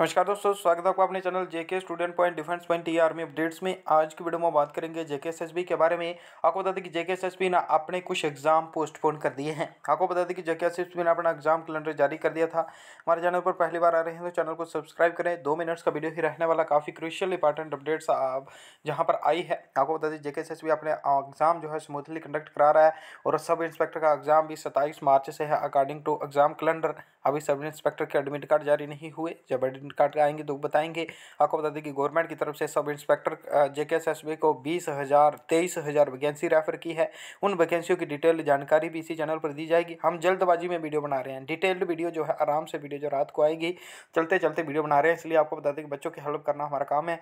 नमस्कार दोस्तों स्वागत है आपको अपने channel JK student point defence point E army updates में आज की वीडियो में बात करेंगे जेके एस के बारे में आपको बता दें कि जेके एस ने अपने कुछ एग्जाम पोस्टपोन कर दिए हैं आपको बता दें कि जेके एस ने अपना एग्जाम कैलेंडर जारी कर दिया था हमारे चैनल पर पहली बार आ रहे हैं तो चैनल को सब्सक्राइब करें दो मिनट्स का वीडियो ही रहने वाला काफ़ी क्रिशियल इंपॉर्टेंट अपडेट्स आप जहाँ पर आई है आपको बता दें जेके एस अपने एग्जाम जो है स्मूथली कंडक्ट करा रहा है और सब इंस्पेक्टर का एग्जाम भी सत्ताईस मार्च से है अकॉर्डिंग टू एग्जाम कैलेंडर अभी सब इंस्पेक्टर के एडमिट कार्ड जारी नहीं हुए जब एडमिट कार्ड आएंगे तो बताएंगे आपको बता दें कि गवर्नमेंट की तरफ से सब इंस्पेक्टर जे के एस एस बी को बीस हज़ार तेईस हज़ार वैकेंसी रेफर की है उन वैकेंसियों की डिटेल जानकारी भी इसी चैनल पर दी जाएगी हम जल्दबाजी में वीडियो बना रहे हैं डिटेल्ड वीडियो जो है आराम से वीडियो जो रात को आएगी चलते चलते वीडियो बना रहे हैं इसलिए आपको बता दें कि बच्चों की हेल्प करना हमारा काम है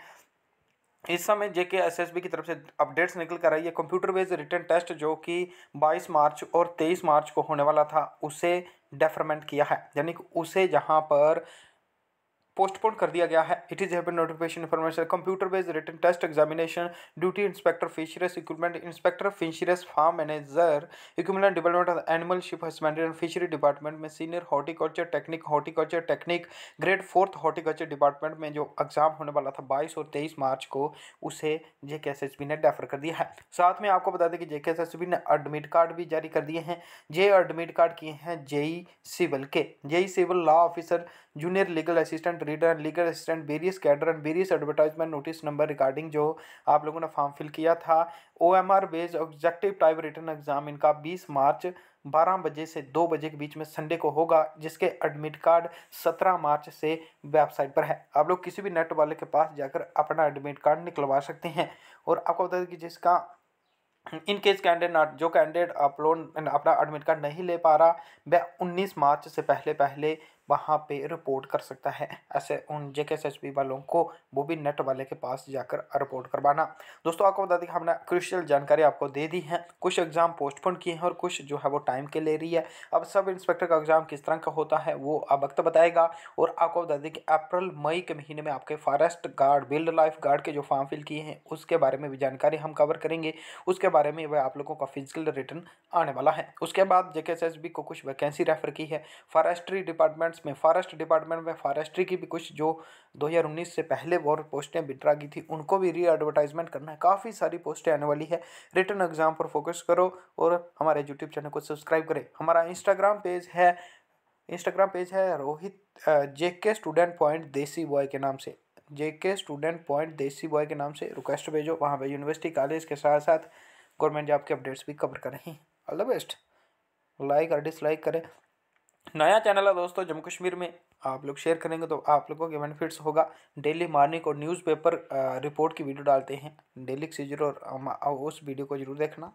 इस समय जे के एस एस बी की तरफ से अपडेट्स निकल कर आई है कंप्यूटर बेस्ड रिटर्न टेस्ट जो कि 22 मार्च और 23 मार्च को होने वाला था उसे डेफरमेंट किया है यानी कि उसे जहाँ पर पोस्टपोन कर दिया गया है it is happen notification information computer based written test examination duty inspector fisheries equipment inspector fisheries farm manager equipment development of animal ship husbandry and fishery department में senior horticulture technique horticulture technique grade fourth horticulture department में जो exam होने वाला था बाईस और तेईस मार्च को उसे जे ने डेफर कर दिया है साथ में आपको बता दें कि जे ने एडमिट कार्ड भी जारी कर दिए हैं जे एडमिट कार्ड किए हैं जेई सिविल e के JE civil law officer junior legal assistant assistant reader legal assistant various cadre and various advertisement notice number regarding जो आप लोगों ने फॉर्म फिल किया था O M R based objective type written exam इनका बीस मार्च बारह बजे से दो बजे के बीच में संडे को होगा जिसके एडमिट कार्ड सत्रह मार्च से वेबसाइट पर है आप लोग किसी भी नेट वाले के पास जाकर अपना एडमिट कार्ड निकलवा सकते हैं और आपको बता दें कि जिसका इन केस कैंडिडेट नॉट जो कैंडिडेट अपलोड अपना एडमिट कार्ड नहीं ले पा रहा वह 19 मार्च से पहले पहले वहाँ पे रिपोर्ट कर सकता है ऐसे उन जे के एस वालों को वो भी नेट वाले के पास जाकर रिपोर्ट करवाना दोस्तों आपको बता दें कि हमने क्रिशियल जानकारी आपको दे दी है कुछ एग्ज़ाम पोस्टपोन किए हैं और कुछ जो है वो टाइम के ले रही है अब सब इंस्पेक्टर का एग्ज़ाम किस तरह का होता है वो अब वक्त बताएगा और आपको बता दें कि अप्रैल मई के महीने में आपके forest guard wild life guard के जो फॉर्म फिल किए हैं उसके बारे में भी जानकारी हम कवर करेंगे उसके बारे में वह आप लोगों का फिजिकल रिटर्न आने वाला है उसके बाद जे को कुछ वैकेंसी रेफर की है फॉरेस्ट्री डिपार्टमेंट्स में फॉरेस्ट डिपार्टमेंट में फॉरेस्ट्री की भी कुछ जो 2019 से पहले और पोस्टें विड्रा की थी उनको भी री एडवर्टाइजमेंट करना है काफ़ी सारी पोस्टें आने वाली है रिटर्न एग्जाम पर फोकस करो और हमारे यूट्यूब चैनल को सब्सक्राइब करें हमारा इंस्टाग्राम पेज है इंस्टाग्राम पेज है रोहित जे के स्टूडेंट पॉइंट देसी बॉय के नाम से जे के स्टूडेंट पॉइंट देसी बॉय के नाम से रिक्वेस्ट भेजो वहाँ पर यूनिवर्सिटी कॉलेज के साथ साथ गवर्नमेंट जॉब के अपडेट्स भी कवर करें ऑल द बेस्ट लाइक और डिसलाइक करें नया चैनल है दोस्तों जम्मू कश्मीर में आप लोग शेयर करेंगे तो आप लोगों के बेनिफिट्स होगा डेली मॉर्निंग और न्यूज़पेपर रिपोर्ट की वीडियो डालते हैं डेली सीजर और उस वीडियो को जरूर देखना